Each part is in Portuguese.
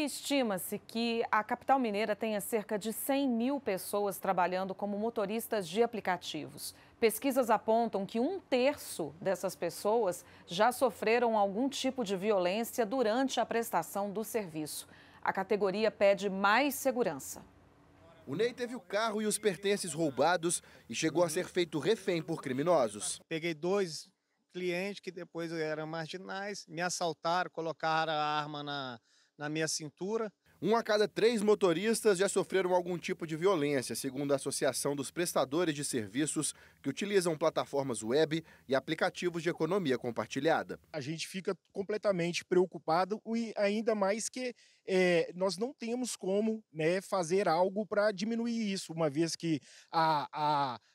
E estima-se que a capital mineira tenha cerca de 100 mil pessoas trabalhando como motoristas de aplicativos. Pesquisas apontam que um terço dessas pessoas já sofreram algum tipo de violência durante a prestação do serviço. A categoria pede mais segurança. O Ney teve o carro e os pertences roubados e chegou a ser feito refém por criminosos. Peguei dois clientes que depois eram marginais, me assaltaram, colocaram a arma na, na minha cintura. Um a cada três motoristas já sofreram algum tipo de violência, segundo a Associação dos Prestadores de Serviços que utilizam plataformas web e aplicativos de economia compartilhada. A gente fica completamente preocupado e ainda mais que é, nós não temos como né, fazer algo para diminuir isso, uma vez que a,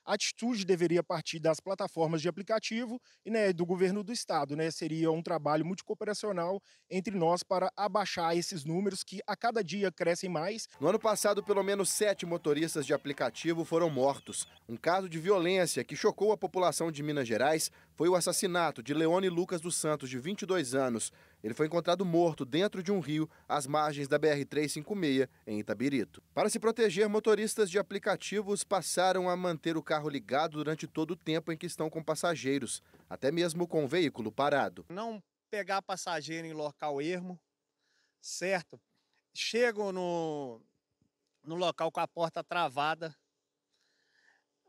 a atitude deveria partir das plataformas de aplicativo e né, do governo do estado. Né, seria um trabalho multicooperacional entre nós para abaixar esses números que a cada dia crescem mais. No ano passado, pelo menos sete motoristas de aplicativo foram mortos. Um caso de violência que chocou a população de Minas Gerais foi o assassinato de Leone Lucas dos Santos, de 22 anos. Ele foi encontrado morto dentro de um rio às margens da BR-356, em Itabirito. Para se proteger, motoristas de aplicativos passaram a manter o carro ligado durante todo o tempo em que estão com passageiros, até mesmo com o veículo parado. Não pegar passageiro em local ermo, certo? Chego no, no local com a porta travada,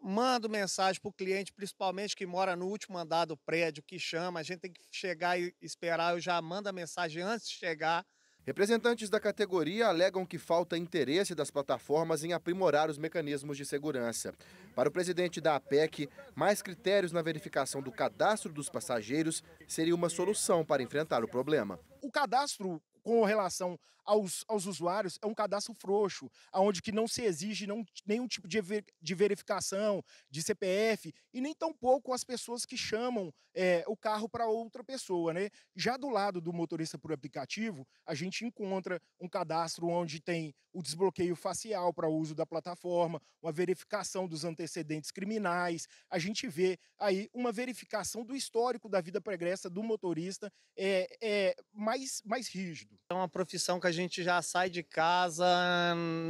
mando mensagem para o cliente, principalmente que mora no último andar do prédio, que chama, a gente tem que chegar e esperar, eu já mando a mensagem antes de chegar. Representantes da categoria alegam que falta interesse das plataformas em aprimorar os mecanismos de segurança. Para o presidente da APEC, mais critérios na verificação do cadastro dos passageiros seria uma solução para enfrentar o problema. O cadastro com relação aos, aos usuários é um cadastro frouxo, aonde que não se exige não, nenhum tipo de, ver, de verificação, de CPF, e nem tampouco as pessoas que chamam é, o carro para outra pessoa. Né? Já do lado do motorista por aplicativo, a gente encontra um cadastro onde tem o desbloqueio facial para uso da plataforma, uma verificação dos antecedentes criminais, a gente vê aí uma verificação do histórico da vida pregressa do motorista é, é mais, mais rígido. É uma profissão que a gente já sai de casa,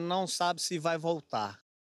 não sabe se vai voltar.